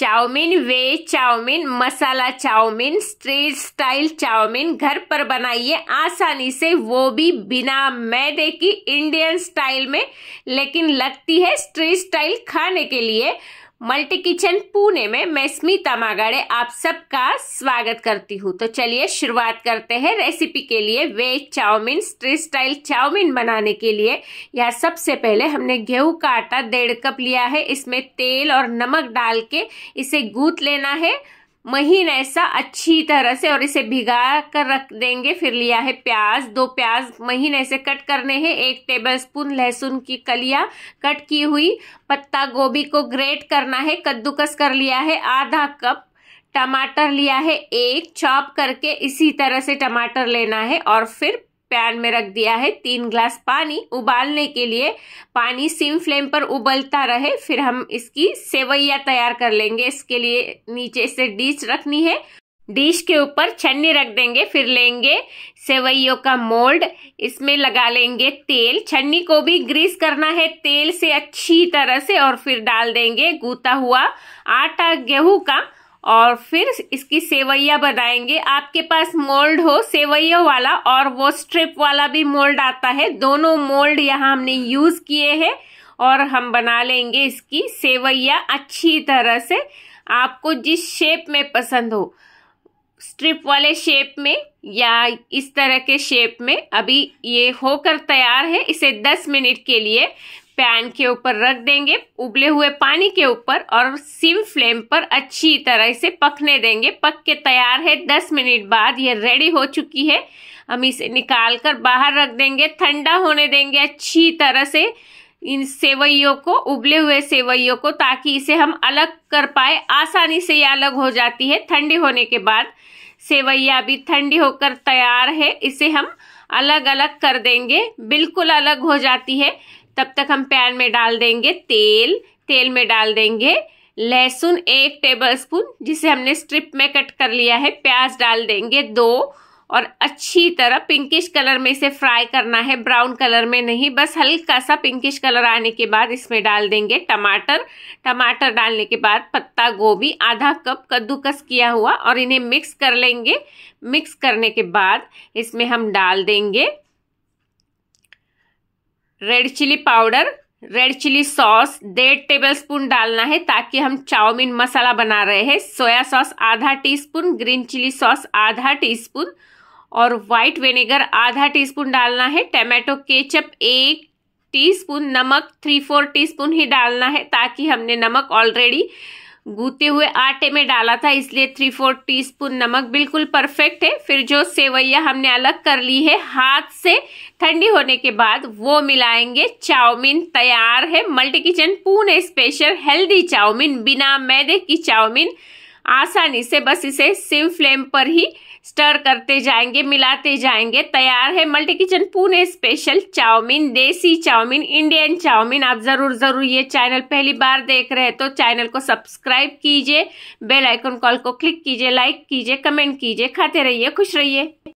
chowmein veg chowmein masala chowmein street style chowmein घर पर बनाइए आसानी से वो भी बिना मैदे की इंडियन स्टाइल में लेकिन लगती है स्ट्रीट स्टाइल खाने के लिए मल्टी किचन पुणे में मैं स्मिता मागाड़े आप सबका स्वागत करती हूँ तो चलिए शुरुआत करते हैं रेसिपी के लिए veg chowmein street style chowmein बनाने के लिए यहाँ सबसे पहले हमने गेहूं का आटा डेढ़ कप लिया है इसमें तेल और नमक डाल के इसे गूथ लेना है महीन ऐसा अच्छी तरह से और इसे भिगा कर रख देंगे फिर लिया है प्याज दो प्याज महीन ऐसे कट करने हैं एक टेबलस्पून लहसुन की कलिया कट की हुई पत्ता गोभी को ग्रेट करना है कद्दूकस कर लिया है आधा कप टमाटर लिया है एक चॉप करके इसी तरह से टमाटर लेना है और फिर पैन में रख दिया है तीन ग्लास पानी उबालने के लिए पानी सिम फ्लेम पर उबलता रहे फिर हम इसकी सेवैया तैयार कर लेंगे इसके लिए नीचे से डिश रखनी है डिश के ऊपर छन्नी रख देंगे फिर लेंगे सेवैयों का मोल्ड इसमें लगा लेंगे तेल छन्नी को भी ग्रीस करना है तेल से अच्छी तरह से और फिर डाल देंगे गूता हुआ आटा गेहूं का और फिर इसकी सेवैया बनाएंगे आपके पास मोल्ड हो सेवैया वाला और वो स्ट्रिप वाला भी मोल्ड आता है दोनों मोल्ड यहाँ हमने यूज़ किए हैं और हम बना लेंगे इसकी सेवैया अच्छी तरह से आपको जिस शेप में पसंद हो स्ट्रिप वाले शेप में या इस तरह के शेप में अभी ये होकर तैयार है इसे 10 मिनट के लिए पैन के ऊपर रख देंगे उबले हुए पानी के ऊपर और सिम फ्लेम पर अच्छी तरह से पकने देंगे पक के तैयार है दस मिनट बाद ये रेडी हो चुकी है हम इसे निकाल कर बाहर रख देंगे ठंडा होने देंगे अच्छी तरह से इन सेवैयों को उबले हुए सेवैयों को ताकि इसे हम अलग कर पाए आसानी से ये अलग हो जाती है ठंडी होने के बाद सेवैया भी ठंडी होकर तैयार है इसे हम अलग अलग कर देंगे बिल्कुल अलग हो जाती है तब तक हम पैन में डाल देंगे तेल तेल में डाल देंगे लहसुन एक टेबल स्पून जिसे हमने स्ट्रिप में कट कर लिया है प्याज डाल देंगे दो और अच्छी तरह पिंकिश कलर में इसे फ्राई करना है ब्राउन कलर में नहीं बस हल्का सा पिंकिश कलर आने के बाद इसमें डाल देंगे टमाटर टमाटर डालने के बाद पत्ता गोभी आधा कप कद्दूकस किया हुआ और इन्हें मिक्स कर लेंगे मिक्स करने के बाद इसमें हम डाल देंगे red chilli powder red chilli sauce डेढ़ टेबल स्पून डालना है ताकि हम चाउमीन मसाला बना रहे हैं सोया सॉस आधा टीस्पून ग्रीन चिली सॉस आधा टीस्पून और वाइट विनेगर आधा टीस्पून डालना है टमाटो केचप एक टीस्पून नमक थ्री फोर टीस्पून ही डालना है ताकि हमने नमक ऑलरेडी गूते हुए आटे में डाला था इसलिए थ्री फोर टीस्पून नमक बिल्कुल परफेक्ट है फिर जो सेवैया हमने अलग कर ली है हाथ से ठंडी होने के बाद वो मिलाएंगे चाउमीन तैयार है multi kitchen Pune special healthy chowmein बिना मैदे की चाउमीन आसानी से बस इसे सिम फ्लेम पर ही स्टर करते जाएंगे मिलाते जाएंगे तैयार है multi kitchen Pune special chowmein देसी चाउमीन इंडियन चाउमीन आप ज़रूर ज़रूर ये चैनल पहली बार देख रहे हैं तो चैनल को सब्सक्राइब कीजिए बेल आइकन कॉल को क्लिक कीजिए लाइक कीजिए कमेंट कीजिए खाते रहिए खुश रहिए